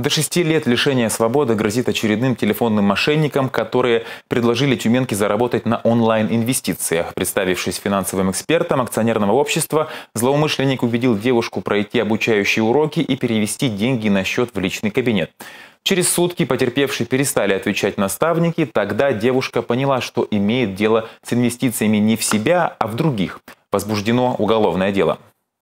До шести лет лишения свободы грозит очередным телефонным мошенникам, которые предложили Тюменке заработать на онлайн-инвестициях. Представившись финансовым экспертом акционерного общества, злоумышленник убедил девушку пройти обучающие уроки и перевести деньги на счет в личный кабинет. Через сутки потерпевшие перестали отвечать наставники, тогда девушка поняла, что имеет дело с инвестициями не в себя, а в других. Возбуждено уголовное дело.